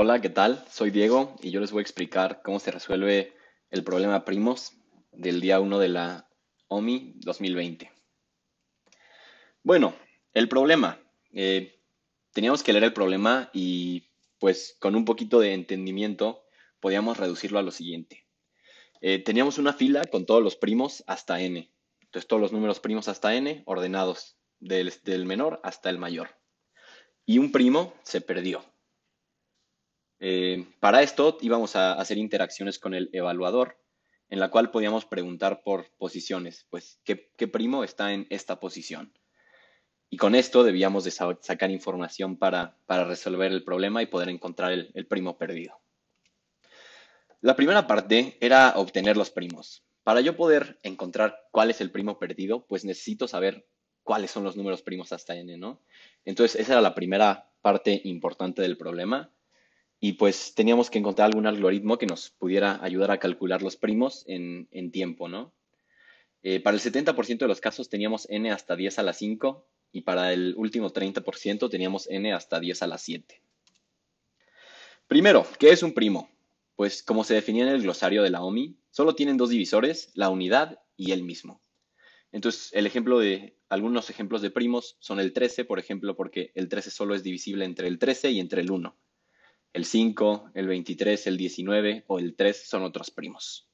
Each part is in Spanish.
Hola, ¿qué tal? Soy Diego y yo les voy a explicar cómo se resuelve el problema primos del día 1 de la OMI 2020. Bueno, el problema. Eh, teníamos que leer el problema y pues con un poquito de entendimiento podíamos reducirlo a lo siguiente. Eh, teníamos una fila con todos los primos hasta n. Entonces todos los números primos hasta n ordenados del menor hasta el mayor. Y un primo se perdió. Eh, para esto íbamos a hacer interacciones con el evaluador, en la cual podíamos preguntar por posiciones, pues qué, primo está en esta posición. Y con esto debíamos de sacar información para, resolver el problema y poder encontrar el, el primo perdido. La primera parte era obtener los primos. Para yo poder encontrar cuál es el primo perdido, pues necesito saber cuáles son los números primos hasta n, ¿no? Entonces, esa era la primera parte importante del problema y pues teníamos que encontrar algún algoritmo que nos pudiera ayudar a calcular los primos en, tiempo, ¿no? Eh, para el 70% de los casos teníamos n hasta 10 a la 5 y para el último 30% teníamos n hasta 10 a la 7. Primero, ¿qué es un primo? Pues como se definía en el glosario de la OMI, solo tienen dos divisores, la unidad y el mismo. Entonces, el ejemplo de algunos ejemplos de primos son el 13, por ejemplo, porque el 13 solo es divisible entre el 13 y entre el 1. El 5, el 23, el 19 o el 3 son otros primos.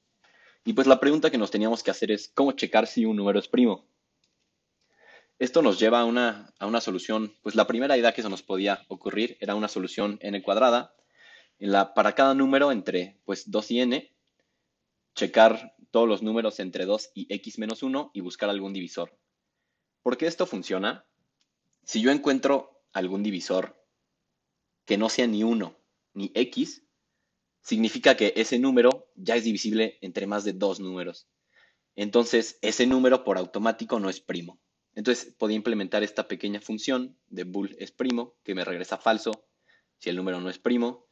Y pues la pregunta que nos teníamos que hacer es cómo checar si un número es primo. Esto nos lleva a una, solución, pues la primera idea que se nos podía ocurrir era una solución n cuadrada, en la, para cada número entre pues 2 y n, checar todos los números entre 2 y x menos 1 y buscar algún divisor. ¿Por qué esto funciona? Si yo encuentro algún divisor que no sea ni 1 ni x, significa que ese número ya es divisible entre más de dos números. Entonces, ese número por automático no es primo. Entonces, podía implementar esta pequeña función de bool es primo, que me regresa falso si el número no es primo,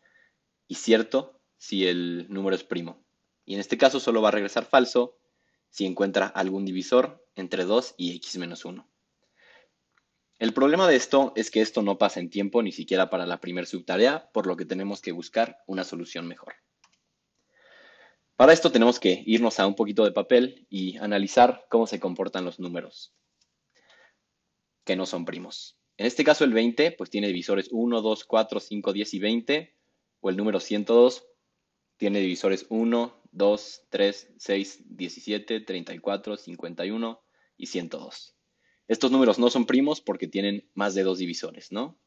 y cierto si el número es primo. Y en este caso solo va a regresar falso si encuentra algún divisor entre 2 y x menos 1. El problema de esto es que esto no pasa en tiempo ni siquiera para la primer subtarea, por lo que tenemos que buscar una solución mejor. Para esto tenemos que irnos a un poquito de papel y analizar cómo se comportan los números que no son primos. En este caso el 20 pues tiene divisores 1, 2, 4, 5, 10 y 20, o el número 102 tiene divisores 1, 2, 3, 6, 17, 34, 51 y 102. Estos números no son primos porque tienen más de dos divisores, ¿no?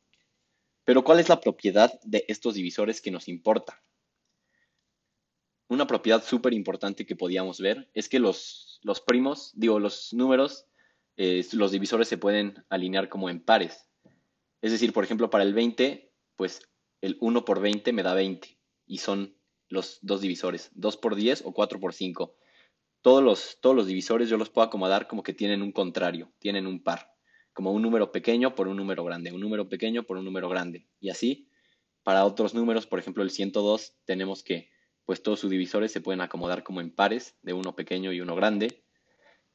Pero ¿cuál es la propiedad de estos divisores que nos importa? Una propiedad súper importante que podíamos ver es que los, los primos, digo, los números, eh, los divisores se pueden alinear como en pares. Es decir, por ejemplo, para el 20, pues el 1 por 20 me da 20 y son los dos divisores, 2 por 10 o 4 por 5 todos los, divisores yo los puedo acomodar como que tienen un contrario, tienen un par, como un número pequeño por un número grande, un número pequeño por un número grande. Y así, para otros números, por ejemplo el 102, tenemos que pues todos sus divisores se pueden acomodar como en pares, de uno pequeño y uno grande.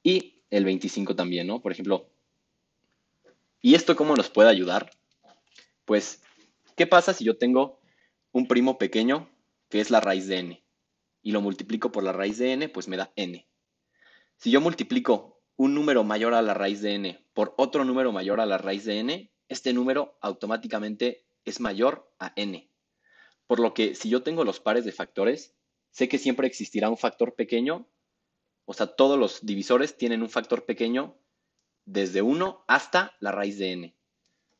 Y el 25 también, ¿no? Por ejemplo, ¿y esto cómo nos puede ayudar? Pues, ¿qué pasa si yo tengo un primo pequeño que es la raíz de n? y lo multiplico por la raíz de n, pues me da n. Si yo multiplico un número mayor a la raíz de n por otro número mayor a la raíz de n, este número automáticamente es mayor a n. Por lo que si yo tengo los pares de factores, sé que siempre existirá un factor pequeño, o sea, todos los divisores tienen un factor pequeño desde 1 hasta la raíz de n.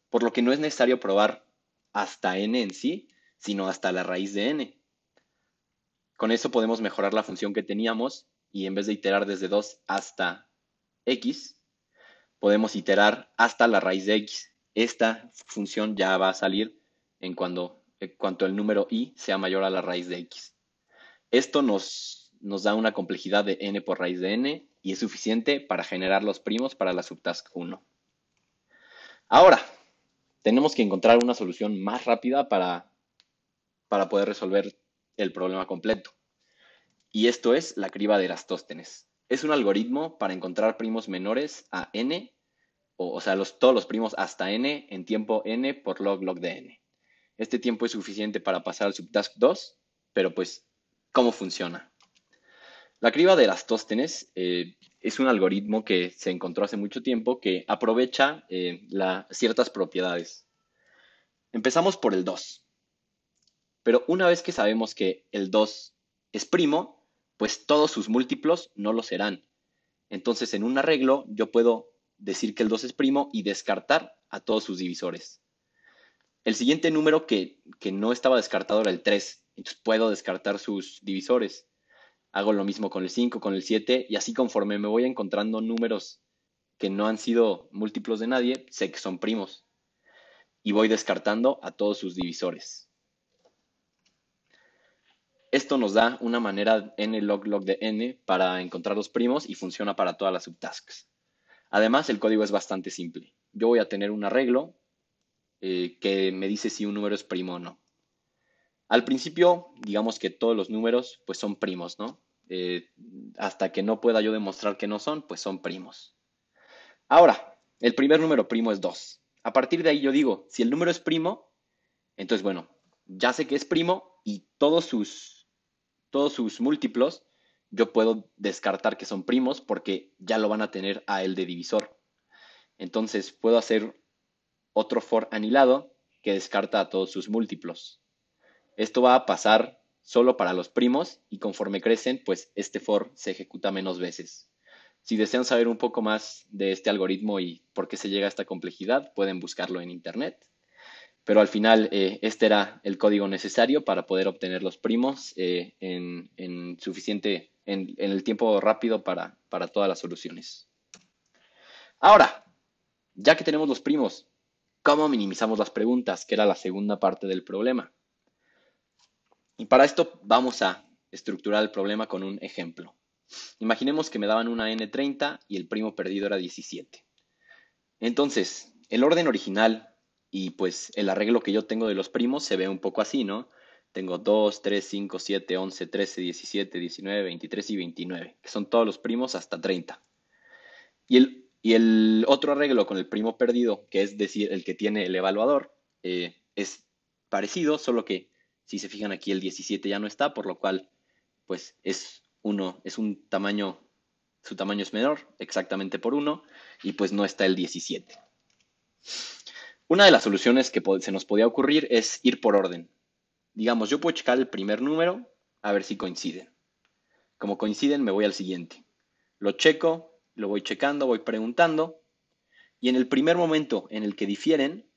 Por lo que no es necesario probar hasta n en sí, sino hasta la raíz de n. Con eso podemos mejorar la función que teníamos y en vez de iterar desde 2 hasta x, podemos iterar hasta la raíz de x. Esta función ya va a salir en cuando, cuanto el número i sea mayor a la raíz de x. Esto nos, nos da una complejidad de n por raíz de n y es suficiente para generar los primos para la subtask 1. Ahora, tenemos que encontrar una solución más rápida para, para poder resolver el problema completo. Y esto es la criba de Erastóstenes. Es un algoritmo para encontrar primos menores a n, o, sea, los, todos los primos hasta n en tiempo n por log log de n. Este tiempo es suficiente para pasar al subtask 2, pero pues, ¿cómo funciona? La criba de las tóstenes eh, es un algoritmo que se encontró hace mucho tiempo que aprovecha eh, ciertas propiedades. Empezamos por el 2. Pero una vez que sabemos que el 2 es primo, pues todos sus múltiplos no lo serán. Entonces, en un arreglo, yo puedo decir que el 2 es primo y descartar a todos sus divisores. El siguiente número que, que no estaba descartado era el 3. Entonces puedo descartar sus divisores. Hago lo mismo con el 5, con el 7 y así conforme me voy encontrando números que no han sido múltiplos de nadie, sé que son primos. Y voy descartando a todos sus divisores. Esto nos da una manera n log log de n para encontrar los primos y funciona para todas las subtasks. Además, el código es bastante simple. Yo voy a tener un arreglo eh, que me dice si un número es primo o no. Al principio, digamos que todos los números pues son primos, ¿no? Eh, hasta que no pueda yo demostrar que no son, pues son primos. Ahora, el primer número primo es 2. A partir de ahí yo digo, si el número es primo, entonces bueno, ya sé que es primo y todos sus todos sus múltiplos, yo puedo descartar que son primos porque ya lo van a tener a él de divisor. Entonces puedo hacer otro for anilado que descarta a todos sus múltiplos. Esto va a pasar solo para los primos y conforme crecen, pues este for se ejecuta menos veces. Si desean saber un poco más de este algoritmo y por qué se llega a esta complejidad, pueden buscarlo en Internet pero al final eh, este era el código necesario para poder obtener los primos eh, en, suficiente, el tiempo rápido para, para todas las soluciones. Ahora, ya que tenemos los primos, ¿cómo minimizamos las preguntas? Que era la segunda parte del problema. Y para esto vamos a estructurar el problema con un ejemplo. Imaginemos que me daban una N30 y el primo perdido era 17. Entonces, el orden original y pues el arreglo que yo tengo de los primos se ve un poco así, ¿no? Tengo 2, 3, 5, 7, 11, 13, 17, 19, 23 y 29, que son todos los primos hasta 30. Y el, y el otro arreglo con el primo perdido, que es decir, el que tiene el evaluador, eh, es parecido, solo que si se fijan aquí el 17 ya no está, por lo cual pues es uno, es un tamaño, su tamaño es menor, exactamente por uno, y pues no está el 17. Una de las soluciones que se nos podía ocurrir es ir por orden. Digamos, yo puedo checar el primer número a ver si coinciden. Como coinciden, me voy al siguiente. Lo checo, lo voy checando, voy preguntando. Y en el primer momento en el que difieren,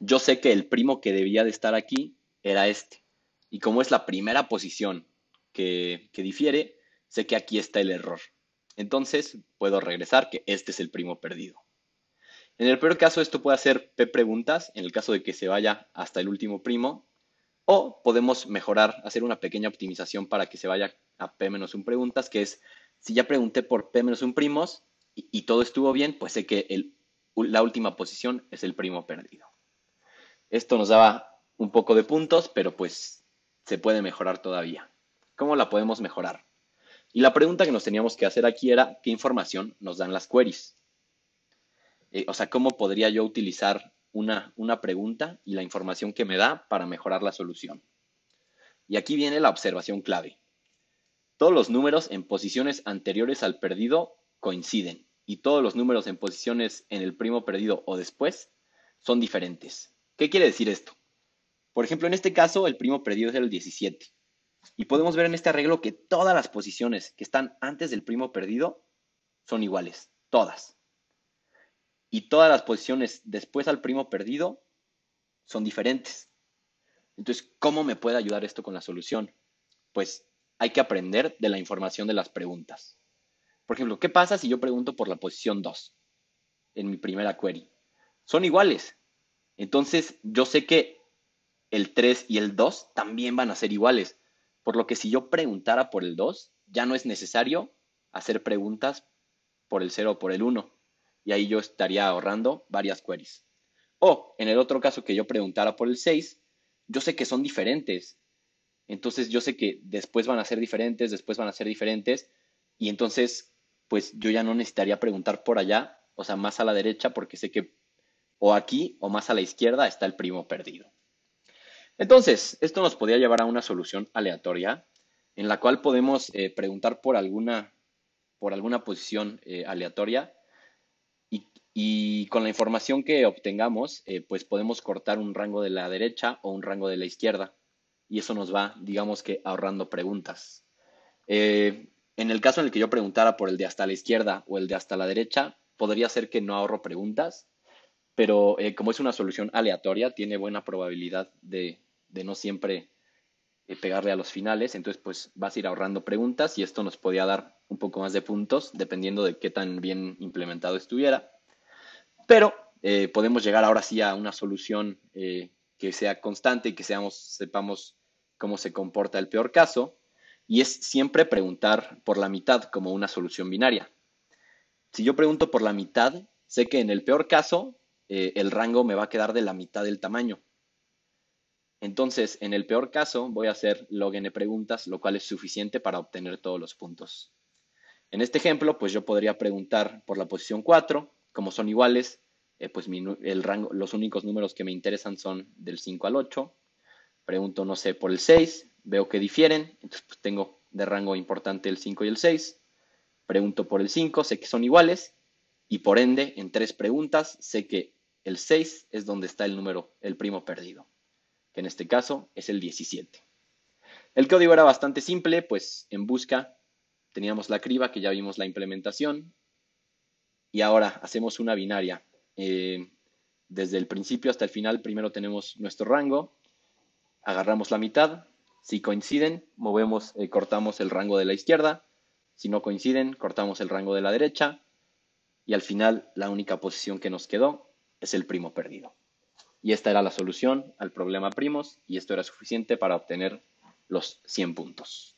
yo sé que el primo que debía de estar aquí era este. Y como es la primera posición que, que difiere, sé que aquí está el error. Entonces puedo regresar que este es el primo perdido. En el peor caso, esto puede hacer P preguntas, en el caso de que se vaya hasta el último primo, o podemos mejorar, hacer una pequeña optimización para que se vaya a P-1 preguntas, que es, si ya pregunté por P-1 primos y, todo estuvo bien, pues sé que la última posición es el primo perdido. Esto nos daba un poco de puntos, pero pues se puede mejorar todavía. ¿Cómo la podemos mejorar? Y la pregunta que nos teníamos que hacer aquí era, ¿qué información nos dan las queries? Eh, o sea, cómo podría yo utilizar una, una pregunta y la información que me da para mejorar la solución. Y aquí viene la observación clave. Todos los números en posiciones anteriores al perdido coinciden y todos los números en posiciones en el primo perdido o después son diferentes. ¿Qué quiere decir esto? Por ejemplo, en este caso el primo perdido es el 17 y podemos ver en este arreglo que todas las posiciones que están antes del primo perdido son iguales, todas y todas las posiciones después al primo perdido son diferentes. Entonces, ¿cómo me puede ayudar esto con la solución? Pues hay que aprender de la información de las preguntas. Por ejemplo, ¿qué pasa si yo pregunto por la posición 2 en mi primera query? Son iguales. Entonces, yo sé que el 3 y el 2 también van a ser iguales. Por lo que si yo preguntara por el 2, ya no es necesario hacer preguntas por el 0 o por el 1 y ahí yo estaría ahorrando varias queries. O en el otro caso que yo preguntara por el 6, yo sé que son diferentes. Entonces yo sé que después van a ser diferentes, después van a ser diferentes y entonces pues yo ya no necesitaría preguntar por allá, o sea, más a la derecha porque sé que o aquí o más a la izquierda está el primo perdido. Entonces, esto nos podría llevar a una solución aleatoria en la cual podemos eh, preguntar por alguna, por alguna posición eh, aleatoria y con la información que obtengamos, eh, pues podemos cortar un rango de la derecha o un rango de la izquierda. Y eso nos va, digamos que, ahorrando preguntas. Eh, en el caso en el que yo preguntara por el de hasta la izquierda o el de hasta la derecha, podría ser que no ahorro preguntas, pero eh, como es una solución aleatoria, tiene buena probabilidad de, de no siempre pegarle a los finales, entonces pues vas a ir ahorrando preguntas y esto nos podía dar un poco más de puntos dependiendo de qué tan bien implementado estuviera pero eh, podemos llegar ahora sí a una solución eh, que sea constante y que sepamos cómo se comporta el peor caso, y es siempre preguntar por la mitad como una solución binaria. Si yo pregunto por la mitad, sé que en el peor caso eh, el rango me va a quedar de la mitad del tamaño. Entonces, en el peor caso, voy a hacer log n preguntas, lo cual es suficiente para obtener todos los puntos. En este ejemplo, pues yo podría preguntar por la posición 4, como son iguales, eh, pues el rango, los únicos números que me interesan son del 5 al 8. Pregunto, no sé, por el 6, veo que difieren, entonces pues, tengo de rango importante el 5 y el 6. Pregunto por el 5, sé que son iguales y por ende, en tres preguntas, sé que el 6 es donde está el número, el primo perdido, que en este caso es el 17. El código era bastante simple, pues en busca teníamos la criba que ya vimos la implementación, y ahora hacemos una binaria. Eh, desde el principio hasta el final, primero tenemos nuestro rango, agarramos la mitad, si coinciden, movemos, eh, cortamos el rango de la izquierda, si no coinciden, cortamos el rango de la derecha, y al final la única posición que nos quedó es el primo perdido. Y esta era la solución al problema primos, y esto era suficiente para obtener los 100 puntos.